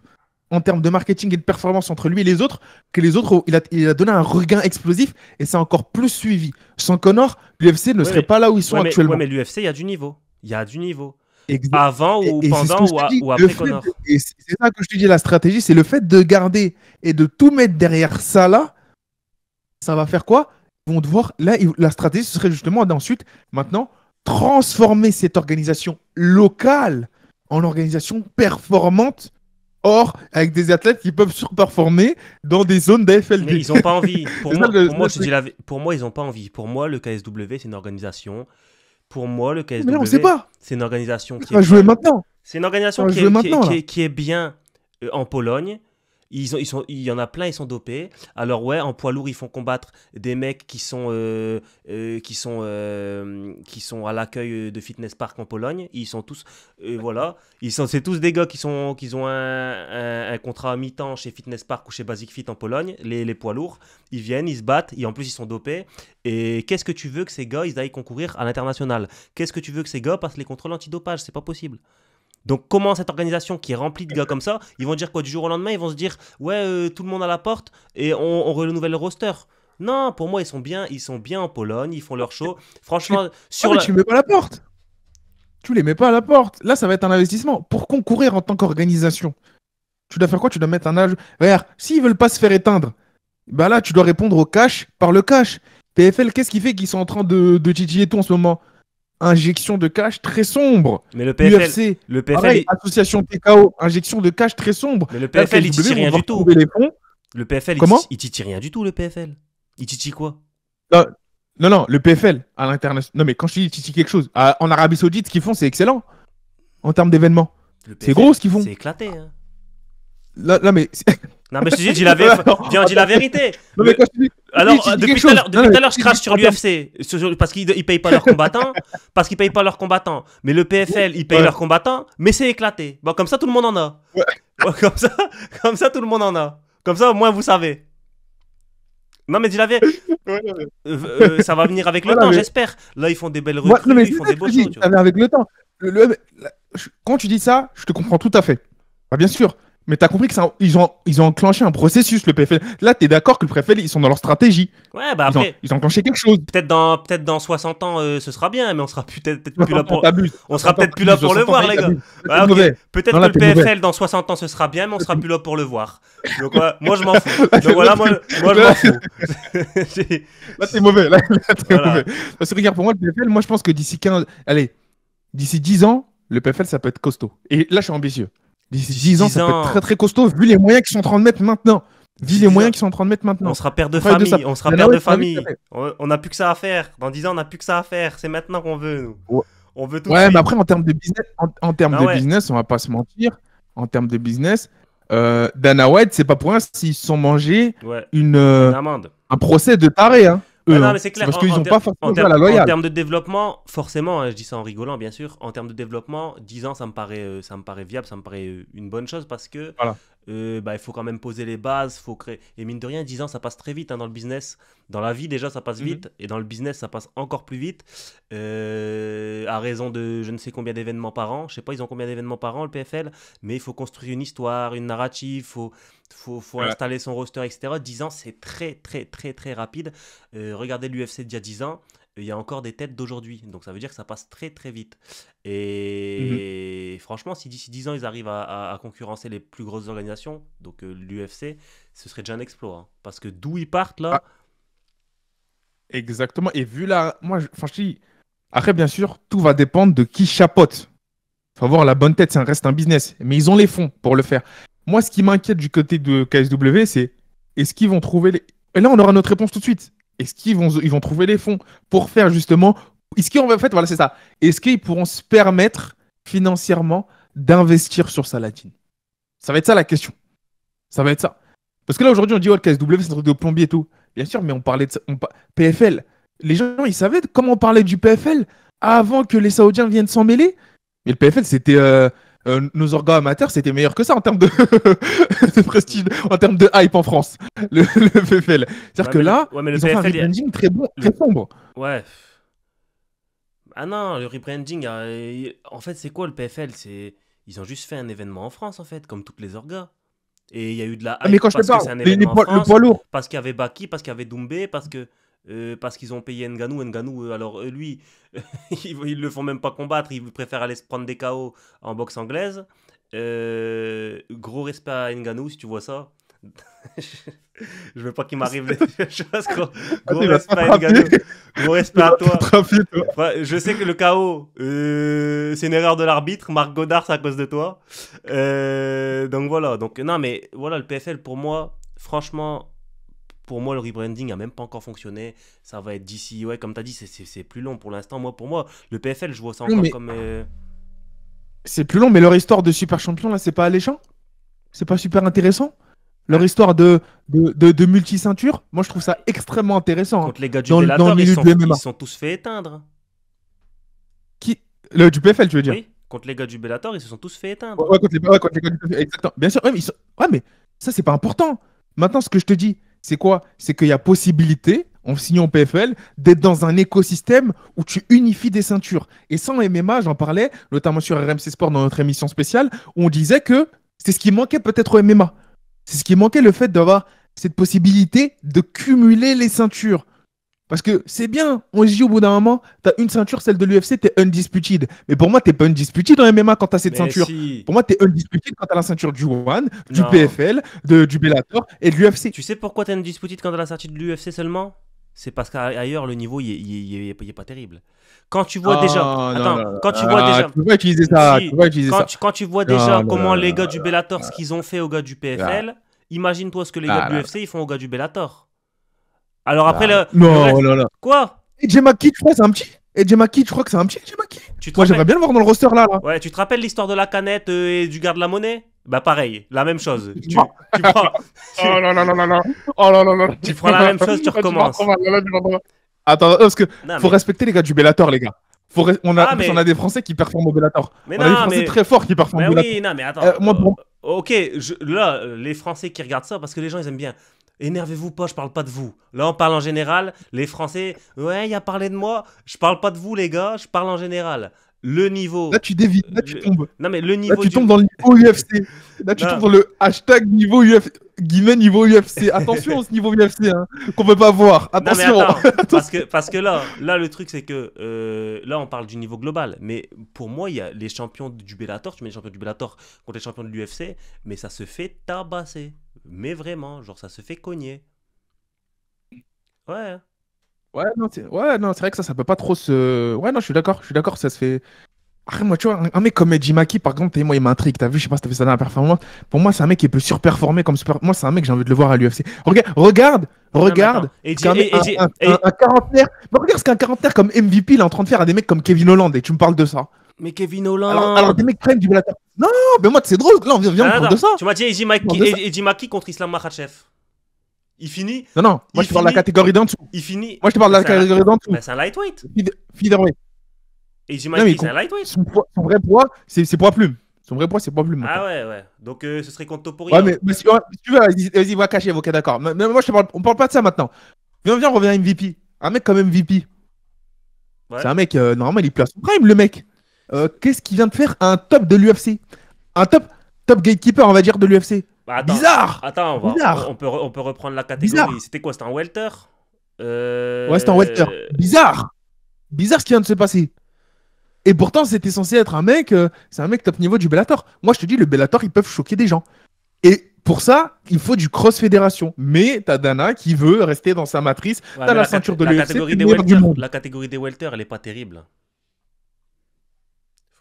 en termes de marketing et de performance entre lui et les autres, que les autres, il a, donné un regain explosif et c'est encore plus suivi. Sans Connor, l'UFC ne serait pas là où ils sont actuellement. Mais, mais l'UFC, il y a du niveau. Il y a du niveau. Avant ou pendant ou, ou, après C'est ça que je te dis, la stratégie, c'est le fait de garder et de tout mettre derrière ça là. Ça va faire quoi Ils vont devoir. Là, la stratégie, ce serait justement d'ensuite, maintenant, transformer cette organisation locale en organisation performante Or, avec des athlètes qui peuvent surperformer dans des zones d'AFLD. Mais ils n'ont pas envie. Pour, moi, pour, moi, pour moi, ils n'ont pas envie. Pour moi, le KSW, c'est une organisation pour moi, le KSW, pas. c'est une organisation qui est. va jouer maintenant. C'est une organisation qui est, qui, est, qui est, bien euh, en Pologne, ils ils sont, il y en a plein, ils sont dopés. Alors ouais, en poids lourd, ils font combattre des mecs qui sont, euh, euh, qui sont, euh, qui sont à l'accueil de Fitness Park en Pologne. Ils sont tous, voilà, ils sont, c'est tous des gars qui sont, qui ont un, un, contrat à mi-temps chez Fitness Park ou chez Basic Fit en Pologne. Les, les poids lourds, ils viennent, ils se battent, et en plus ils sont dopés. Et qu'est-ce que tu veux que ces gars, ils aillent concourir à l'international Qu'est-ce que tu veux que ces gars passent les contrôles antidopage C'est pas possible. Donc comment cette organisation qui est remplie de gars comme ça, ils vont dire quoi du jour au lendemain Ils vont se dire ouais euh, tout le monde à la porte et on, renouvelle le roster. Non, pour moi ils sont bien, ils sont bien en Pologne, ils font leur show. Franchement, sur ah, tu la... mets pas à la porte. Tu les mets pas à la porte. Là, ça va être un investissement pour concourir en tant qu'organisation. Tu dois faire quoi Tu dois mettre un âge. Regarde, s'ils veulent pas se faire éteindre, bah là, tu dois répondre au cash par le cash. PFL, qu'est-ce qui fait qu'ils sont en train de, de titiller tout en ce moment injection de cash très sombre. Mais le PFL, UFC, le PFL association TKO, injection de cash très sombre. Mais le PFL, il titille rien du tout. Le PFL, Comment il titille rien du tout, le PFL. Il titille quoi non, non, le PFL à l'international. Non, mais quand je dis il titille quelque chose, en Arabie Saoudite, ce qu'ils font, c'est excellent en termes d'événements. C'est gros ce qu'ils font. C'est éclaté. Hein. Là, là, mais Non, mais je dis, dis la, vérité. Alors, depuis tout à l'heure, je crache sur l'UFC. Parce qu'ils ne payent pas leurs combattants. Parce qu'ils payent pas leurs combattants. Mais le PFL, ils payent leurs combattants. Mais c'est éclaté. Bon, comme ça, tout le monde en a. comme, ça, comme ça, tout le monde en a. Comme ça, au moins, vous savez. Non, mais dis la vérité. Euh, euh, ça va venir avec le temps, j'espère. Là, ils font des belles recrues. ils font des beaux choses. avec le temps. Quand tu dis ça, je te comprends tout à fait. Bah, bien sûr. Mais t'as compris que ils ont, ils ont enclenché un processus, le PFL. Là, t'es d'accord que le PFL, ils sont dans leur stratégie. Ouais, bah après. Ils ont, enclenché quelque chose. Peut-être dans, peut dans 60 ans, euh, ce sera bien, mais on sera peut-être plus là pour. On sera peut-être plus là pour le voir, les gars. Peut-être que le PFL, dans 60 ans, ce sera bien, mais on sera plus là pour le voir. Donc, moi, je m'en fous. Donc voilà, moi, je m'en fous. là, c'est mauvais. Là, Parce que regarde, pour moi, le PFL, moi, je pense que d'ici 15. Allez, d'ici 10 ans, le PFL, ça peut être costaud. Et là, je suis ambitieux. 10 ans, ça peut être très très costaud vu les moyens qu'ils sont en train de mettre maintenant. Vu les moyens qu'ils sont en train de mettre maintenant. On sera père de famille, on sera père de famille. On n'a plus que ça à faire. Dans 10 ans, on n'a plus que ça à faire. C'est maintenant qu'on veut, nous. On veut tout Ouais, mais après, en termes de business, en, bah de business, on va pas se mentir. En termes de business, euh, Dana White, c'est pas pour rien s'ils sont mangés euh, une, amende. un procès de taré. Hein. Bah non, hein. mais c'est clair. Parce qu'ils pas en, termes de développement, forcément, hein, je dis ça en rigolant, bien sûr. En termes de développement, 10 ans, ça me paraît, euh, ça me paraît viable, ça me paraît euh, une bonne chose parce que euh, bah, il faut quand même poser les bases, faut créer. Et mine de rien, 10 ans, ça passe très vite hein, dans le business. Dans la vie, déjà, ça passe mhm. vite. Et dans le business, ça passe encore plus vite. Euh, à raison de je ne sais combien d'événements par an. Je ne sais pas, ils ont combien d'événements par an, le PFL. Mais il faut construire une histoire, une narrative, il faut, faut, installer son roster, etc. 10 ans, c'est très, très, très, très rapide. Euh, regardez l'UFC d'il y a 10 ans il y a encore des têtes d'aujourd'hui. Donc ça veut dire que ça passe très très vite. Et, mhm. franchement, si d'ici 10 ans ils arrivent à, concurrencer les plus grosses organisations, donc euh, l'UFC, ce serait déjà un exploit. Hein. Parce que d'où ils partent là. Ah, exactement. Et vu là, moi, je, après bien sûr, tout va dépendre de qui chapote. Faut avoir la bonne tête, ça reste un business. Mais ils ont les fonds pour le faire. Moi, ce qui m'inquiète du côté de KSW, c'est est-ce qu'ils vont trouver les. Et là, on aura notre réponse tout de suite. Est-ce qu'ils vont, ils vont trouver les fonds pour faire justement. Est-ce en fait, voilà, c'est ça. Est-ce qu'ils pourront se permettre financièrement d'investir sur Salatine Ça va être ça la question. Ça va être ça. Parce que là, aujourd'hui, on dit, oh, le KSW, c'est un truc de plombier et tout. Bien sûr, mais on parlait de ça, PFL. Les gens, ils savaient comment on parlait du PFL avant que les Saoudiens viennent s'en mêler. Mais le PFL, c'était. Euh, euh, nos orgas amateurs, c'était meilleur que ça en termes de, prestige, en termes de hype en France, le, PFL. C'est-à-dire que là, le... Ouais, mais rebranding très, bon, très sombre. Ouais. Ah non, le rebranding, euh, en fait, c'est quoi le PFL C'est Ils ont juste fait un événement en France, en fait, comme toutes les orgas. Et il y a eu de la ah, hype mais quand je c'est un événement le poids lourd. Parce qu'il y avait Baki, parce qu'il y avait Doumbé, parce que... Euh, parce qu'ils ont payé Nganou. Nganou, euh, alors euh, lui, ils, ne le font même pas combattre, ils préfèrent aller se prendre des KO en boxe anglaise. gros respect à Nganou si tu vois ça. je veux pas qu'il m'arrive des choses. Gros, ah, respect à Nganou. Gros respect à toi. je sais que le KO, c'est une erreur de l'arbitre. Marc Godard, c'est à cause de toi. donc voilà. Donc non, mais voilà, le PFL pour moi, franchement, pour moi, le rebranding n'a même pas encore fonctionné. Ça va être d'ici, ouais, comme tu as dit, c'est plus long pour l'instant. Moi, pour moi, le PFL, je vois ça encore comme. Euh, c'est plus long, mais leur histoire de super champion, là, c'est pas alléchant C'est pas super intéressant leur histoire de, de, multi-ceinture, moi je trouve ça extrêmement intéressant. Contre les gars hein. du Bellator, ils, sont, sont, tous fait éteindre. Qui le, Du PFL, tu veux dire Oui, contre les gars du Bellator, ils se sont tous fait éteindre. Ouais, exactement. Bien sûr, mais, ouais, mais ça c'est pas important. Maintenant, ce que je te dis, c'est quoi C'est qu'il y a possibilité, en signant PFL, d'être dans un écosystème où tu unifies des ceintures. Et sans MMA, j'en parlais, notamment sur RMC Sport dans notre émission spéciale, où on disait que c'est ce qui manquait peut-être au MMA. C'est ce qui manquait, le fait d'avoir cette possibilité de cumuler les ceintures. Parce que c'est bien, on se dit au bout d'un moment, t'as une ceinture, celle de l'UFC, t'es undisputed. Mais pour moi, t'es pas undisputed en MMA quand t'as cette ceinture. Pour moi, t'es undisputed quand t'as la ceinture du One, du PFL, du Bellator et de l'UFC. Tu sais pourquoi t'es undisputed quand t'as la ceinture de l'UFC seulement C'est parce qu'ailleurs, le niveau, il est pas terrible. Quand tu vois ah, déjà, attends, quand tu vois ah, déjà, tu utiliser ça, quand, Tu, quand tu vois déjà comment les gars du Bellator, ce qu'ils ont fait aux gars du PFL, ah. imagine-toi ce que les gars de l'UFC ils font aux gars du Bellator. Alors après, ah, le, non, reste... Oh quoi Et Jemma je crois, c'est un petit. Et Jemma je crois que c'est un petit Jemma Moi, j'aimerais bien le voir dans le roster là. Ouais, tu te rappelles l'histoire de la canette euh, et du garde la monnaie bah pareil, la même chose. Tu, tu prends... oh Oh Tu prends la même chose, tu ah, recommences. Attends, euh, parce que faut respecter les gars du Bellator, les gars. Faut ah, on, a, des Français qui performent au Bellator. Mais non, a des Français très forts qui performent au Bellator. Oui, non, mais attends. Euh, moi, Ok, là, les Français qui regardent ça, parce que les gens, ils aiment bien énervez-vous pas, je parle pas de vous. Là, on parle en général. Les Français, ouais, il a parlé de moi. Je parle pas de vous, les gars, je parle en général le niveau. Là, tu dévites, là, tu euh, tombes. mais le niveau. tu tombes dans le niveau UFC. Là, tu tombes dans le hashtag niveau UFC. Guillemets niveau UFC. Attention ce niveau UFC hein, qu'on peut pas voir. Attention. parce que parce que là là le truc c'est que euh, là on parle du niveau global. Mais pour moi il y a les champions du Bellator. Tu mets les champions du Bellator contre les champions de l'UFC, mais ça se fait tabasser. Mais vraiment genre ça se fait cogner. Ouais. Hein. Ouais, non, c'est ouais, non, c'est vrai que ça, ça peut pas trop se. Ouais, non, je suis d'accord, je suis d'accord, ça se fait. Après, moi, tu vois, un, mec comme Edjimaki Maki, par contre, moi, il m'intrigue. T'as vu, je sais pas si t'as fait ça dans la performance. Pour moi, c'est un mec qui peut surperformer comme super. Moi, c'est un mec, j'ai envie de le voir à l'UFC. Regarde, regarde, regarde. Eh, eh. un, quarantenaire. regarde ce qu'un quarantenaire comme MVP, il est en train de faire à des mecs comme Kevin Holland et tu me parles de ça. Mais Kevin Holland. Alors, des mecs prennent du Non, mais moi, c'est drôle. Là, on vient, on parle de ça. Tu m'as dit Edjimaki contre Islam Makhachev. Il finit. Non, non, moi je te parle de la catégorie d'en dessous. Il finit. Moi je te parle de la catégorie d'en dessous. Mais ben, c'est un lightweight. Featherweight. Et j'imagine que c'est un lightweight. Son, vrai poids, c'est poids plume. Son vrai poids, c'est poids plume. Ah ouais, ouais. Donc euh, ce serait contre pourri. Ouais, mais, si tu veux, vas-y, va cacher, ok, d'accord. Mais, moi je te parle, on parle pas de ça maintenant. Viens, viens, reviens à MVP. Un mec comme MVP. C'est un mec, euh, normalement, il est à son prime, le mec. Euh, qu'est-ce qu'il vient de faire à Un top de l'UFC. Un top, top gatekeeper, on va dire, de l'UFC. Bah, bizarre Attends, on, va, On, peut, reprendre la catégorie. C'était quoi C'était un welter euh, Ouais, c'était un welter. Bizarre Bizarre ce qui vient de se passer. Et pourtant, c'était censé être un mec, euh, c'est un mec top niveau du Bellator. Moi, je te dis, le Bellator, ils peuvent choquer des gens. Et pour ça, il faut du cross fédération. Mais t'as Dana qui veut rester dans sa matrice. t'as la, ceinture de la la catégorie des welters, elle est pas terrible.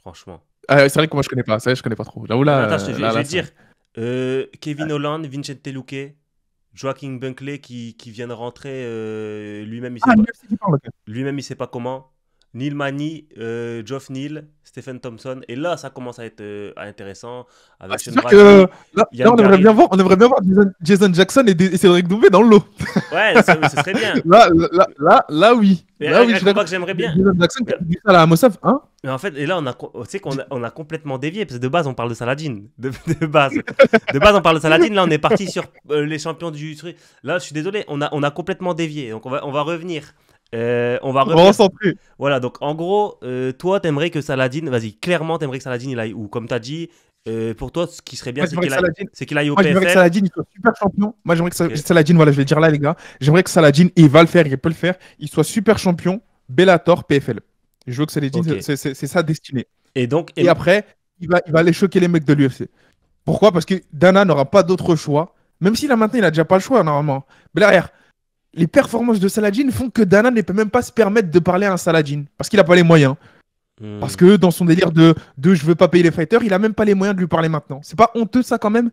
Franchement. Ah, c'est vrai que moi, je connais pas. Ça, je connais pas trop. Là je, vais dire. Euh, Kevin Holland, Vincent Luque, Joaquin Bunkley qui, qui vient de rentrer lui-même, lui-même il sait pas comment. Neil Mani, euh, Geoff Neal, Stephen Thompson. Et là, ça commence à être euh, intéressant. Avec ah, que, là, on, aimerait bien voir, Jason, Jackson et, Cédric Doumbé dans le lot. Ouais, ce serait bien. là, là, là, oui. là, oui, je crois que j'aimerais bien. Jason Jackson qui a dit ça à la hein mais en fait, et là, on a, qu'on a, on a complètement dévié, parce que de base, on parle de Saladin. De, base. de base, on parle de Saladin. Là, on est parti sur euh, les champions du truc. Là, je suis désolé, on a, on a complètement dévié. Donc, on va, on va revenir euh, on va recentrer. Voilà, donc en gros, euh, toi, t'aimerais que Saladin, vas-y, clairement, t'aimerais que Saladin il aille où Comme t'as dit, euh, pour toi, ce qui serait bien, c'est qu'il aille, c'est au Moi, j'aimerais que Saladin soit super champion. Moi, j'aimerais que Saladin, voilà, je vais le dire là, les gars, j'aimerais que Saladin, il va le faire, il peut le faire, il soit super champion, Bellator, PFL. Je veux que Saladin, c'est sa destinée. Et donc, et, après, il va, il va aller choquer les mecs de l'UFC. Pourquoi Parce que Dana n'aura pas d'autre choix, même s'il a maintenant, il a déjà pas le choix, normalement. Mais derrière, les performances de Saladin font que Dana ne peut même pas se permettre de parler à un Saladin parce qu'il n'a pas les moyens. Hmm. Parce que dans son délire de, de je veux pas payer les fighters, il a même pas les moyens de lui parler maintenant. C'est pas honteux ça quand même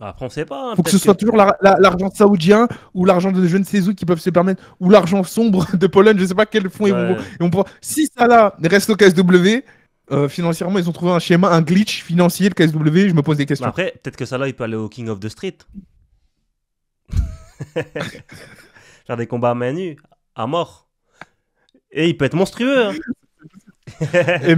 ah, Après on sait pas. Il hein, Faut que ce soit toujours l'argent saoudien ou l'argent de je ne sais où qui peuvent se permettre ou l'argent sombre de Pologne, je ne sais pas quel fonds ils vont. Si ça reste au KSW, euh, financièrement, ils ont trouvé un schéma, un glitch financier, le KSW, je me pose des questions. après, peut-être que ça il peut aller au King of the Street. faire des combats à main nue, à mort. Et il peut être monstrueux. Hein.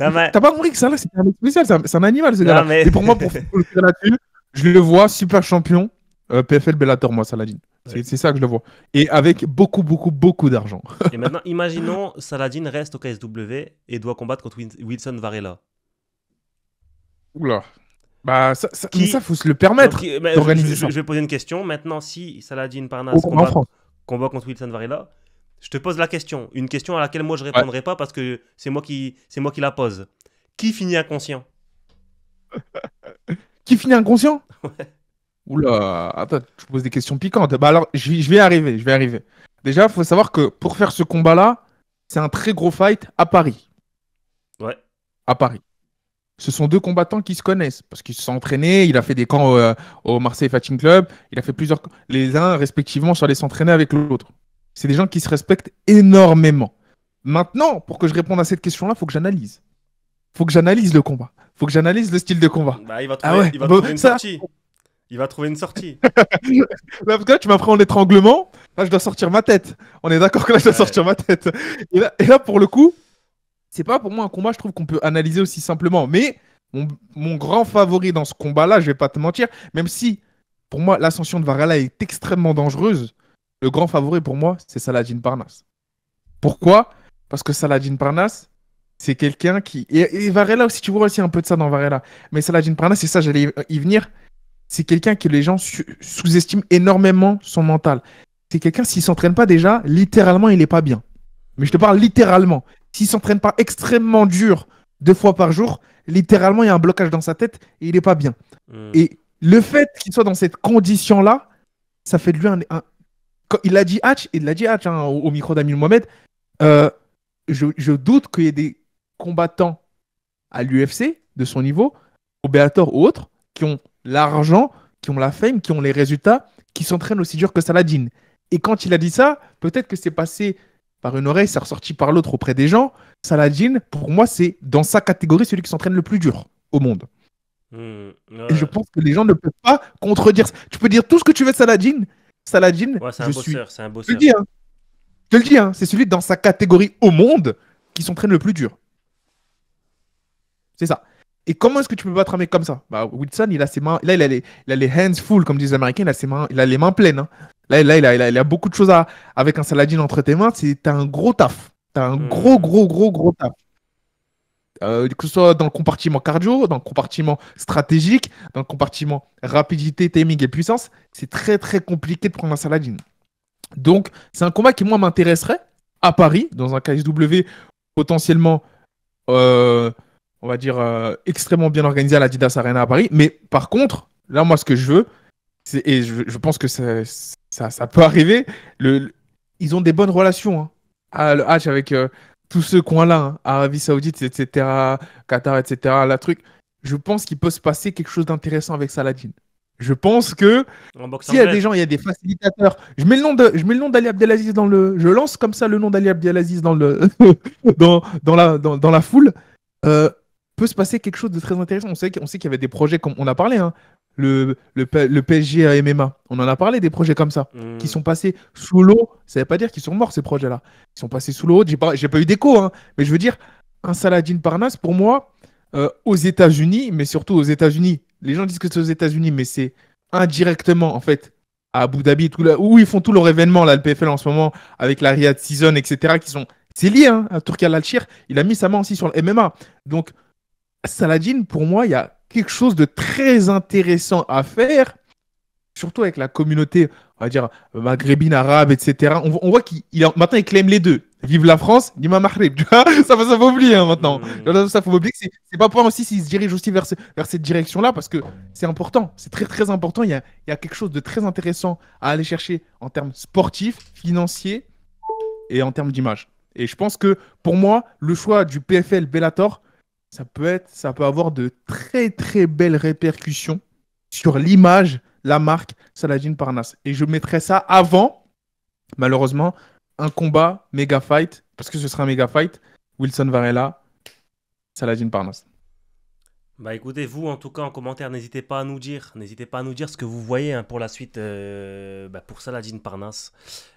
Eh, t'as pas compris que ça, c'est un spécial, c'est un, animal, ce pour moi, pour, faire là-dessus, je le vois super champion, euh, PFL Bellator, moi, Saladin. C'est ça que je le vois. Et avec beaucoup, beaucoup, beaucoup d'argent. et maintenant, imaginons Saladin reste au KSW et doit combattre contre Wilson Varela. Oula. Bah, ça, ça, qui... faut se le permettre. je, vais poser une question. Maintenant, si saladine Parnas combat, contre Wilson Varela, je te pose la question. Une question à laquelle moi je répondrai pas parce que c'est moi, qui... c'est moi qui la pose. Qui finit inconscient Qui finit inconscient Oula, attends, tu poses des questions piquantes. Bah alors, je, vais arriver, je vais arriver. Déjà, faut savoir que pour faire ce combat-là, c'est un très gros fight à Paris. Ouais. À Paris ce sont deux combattants qui se connaissent parce qu'ils se sont entraînés. Il a fait des camps euh, au, Marseille Fighting Club. Il a fait plusieurs. Les uns, respectivement, sont allés s'entraîner avec l'autre. C'est des gens qui se respectent énormément. Maintenant, pour que je réponde à cette question-là, il faut que j'analyse. faut que j'analyse le combat. faut que j'analyse le style de combat. Bah, ah il va trouver, une sortie. Il va trouver une sortie. là, tu m'as pris en étranglement. Là, je dois sortir ma tête. On est d'accord que là, je dois sortir ma tête. Et là, et là, pour le coup, c'est pas pour moi un combat, je trouve qu'on peut analyser aussi simplement. Mais mon, grand favori dans ce combat-là, je vais pas te mentir, même si pour moi l'ascension de Varela est extrêmement dangereuse, le grand favori pour moi, c'est Saladin Parnas. Pourquoi Parce que Saladin Parnas, c'est quelqu'un qui. Et, Varela aussi, tu vois aussi un peu de ça dans Varela. Mais Saladin Parnas, c'est ça, j'allais y venir. C'est quelqu'un que les gens sous-estiment énormément son mental. C'est quelqu'un, s'il s'entraîne pas déjà, littéralement, il n'est pas bien. Mais je te parle littéralement. S'il s'en prennent pas extrêmement dur deux fois par jour, littéralement, il y a un blocage dans sa tête et il n'est pas bien. Hmm. Et le fait qu'il soit dans cette condition-là, ça fait de lui un. Il l'a dit Hatch, il l'a dit Hatch hein, au, micro d'Amil Mohamed. Euh, je, doute qu'il y ait des combattants à l'UFC de son niveau, au Bellator ou autre, qui ont l'argent, qui ont la fame, qui ont les résultats, qui s'entraînent aussi dur que Saladin. Et quand il a dit ça, peut-être que c'est passé par une oreille, c'est ressorti par l'autre auprès des gens. Saladin, pour moi, c'est dans sa catégorie celui qui s'entraîne le plus dur au monde. Hmm, Et je pense que les gens ne peuvent pas contredire. Tu peux dire tout ce que tu veux de Saladin. Saladin, c'est un, Je le dis, le hein, dis, c'est celui dans sa catégorie au monde qui s'entraîne le plus dur. C'est ça. Et comment est-ce que tu peux pas un comme ça bah, Wilson, il a ses mains, là, il a les, hands full, comme disent les Américains, il a, il a les mains pleines. Hein. Là, il, a, a, beaucoup de choses avec un Saladin entre tes mains. Tu un gros taf. Tu as un hmm. gros, gros, gros, gros taf. Euh, que ce soit dans le compartiment cardio, dans le compartiment stratégique, dans le compartiment rapidité, timing et puissance, c'est très très compliqué de prendre un Saladin. Donc, c'est un combat qui, moi, m'intéresserait à Paris, dans un KSW potentiellement, euh, on va dire, euh, extrêmement bien organisé à la Didas Arena à Paris. Mais par contre, là, moi, ce que je veux, et je, pense que c'est ça, peut arriver. Le, ils ont des bonnes relations. Hein. avec euh, tous ceux là, hein. Arabie Saoudite, etc., Qatar, etc., la truc. Je pense qu'il peut se passer quelque chose d'intéressant avec Saladin. Je pense que s'il y a des gens, il y a des facilitateurs. Je mets le nom de, je mets le nom d'Ali Abdelaziz dans le, je lance comme ça le nom d'Ali Abdelaziz dans le, dans, la, dans, la foule. Euh, peut se passer quelque chose de très intéressant. On sait, qu'on sait qu'il y avait des projets comme on a parlé, hein, le, le, PSG à MMA. On en a parlé des projets comme ça, hmm. qui sont passés sous l'eau. Ça ne veut pas dire qu'ils sont morts, ces projets-là. Ils sont passés sous l'eau. J'ai pas, pas eu d'écho, hein. mais je veux dire, un Saladin Parnas, pour moi, euh, aux États-Unis, mais surtout aux États-Unis, les gens disent que c'est aux États-Unis, mais c'est indirectement, en fait, à Abu Dhabi, tout là, où ils font tout leur événement, là, le PFL en ce moment, avec la Riyadh Season, etc., qui sont. C'est lié hein, à Turquie al Il a mis sa main aussi sur le MMA. Donc, Saladin, pour moi, il y a quelque chose de très intéressant à faire, surtout avec la communauté, on va dire, maghrébine, arabe, etc. On, voit qu'il maintenant, il clame les deux. Vive la France, Nima Mahrib. tu vois ça, ça faut oublier hein, maintenant. Mmh. Ça, faut oublier que c'est pas pour aussi s'il se dirige aussi vers, vers cette direction-là, parce que c'est important, c'est très très important. Il y, a, il y a quelque chose de très intéressant à aller chercher en termes sportifs, financiers et en termes d'image. Et je pense que pour moi, le choix du PFL Bellator, ça peut être, ça peut avoir de très très belles répercussions sur l'image, la marque Saladin Parnasse. Et je mettrai ça avant, malheureusement, un combat méga fight, parce que ce sera un méga fight. Wilson Varela, Saladin Parnasse. Bah écoutez, vous en tout cas en commentaire, n'hésitez pas à nous dire, n'hésitez pas à nous dire ce que vous voyez hein, pour la suite, euh, bah, pour Saladin Parnasse,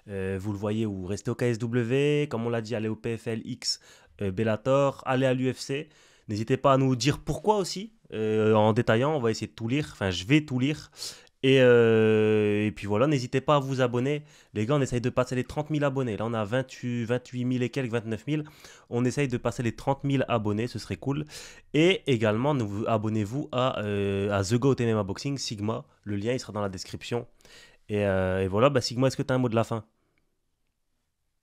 euh, vous le voyez ou restez au KSW, comme on l'a dit, allez au PFLX euh, Bellator, allez à l'UFC. N'hésitez pas à nous dire pourquoi aussi, euh, en détaillant, on va essayer de tout lire, enfin je vais tout lire. Euh, et, puis voilà, n'hésitez pas à vous abonner. Les gars, on essaye de passer les 30 000 abonnés. Là, on a 28, 000 et quelques, 29 000. On essaye de passer les 30 000 abonnés, ce serait cool. Et également, abonnez-vous euh, à, The Go MMA Boxing, Sigma. Le lien, il sera dans la description. Et, voilà, bah, Sigma, est-ce que tu as un mot de la fin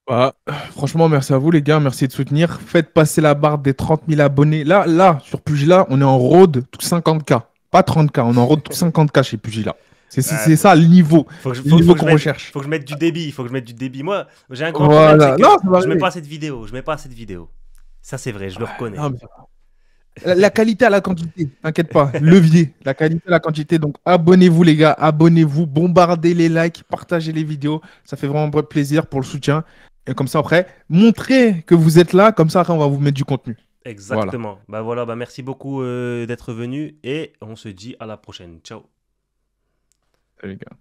bah, franchement, merci à vous les gars, merci de soutenir. Faites passer la barre des 30 000 abonnés. Là, là, sur Pugila, on est en road tout 50K. Pas 30K, on est en road tout 50K chez Pugila. C'est ça le niveau. qu'on recherche. Faut que je mette du débit, faut que je mette du débit. Moi, j'ai un grand je mets pas cette vidéo, je mets pas cette vidéo. Ça c'est vrai, je le reconnais. La, qualité à la quantité, t'inquiète pas, levier, la qualité à la quantité. Donc abonnez-vous les gars, abonnez-vous, bombardez les likes, partagez les vidéos, ça fait vraiment plaisir pour le soutien. Et comme ça, après, montrez que vous êtes là. Comme ça, après, on va vous mettre du contenu. Exactement. Bah, voilà. voilà, bah, merci beaucoup euh, d'être venu et on se dit à la prochaine. Ciao. Salut les gars.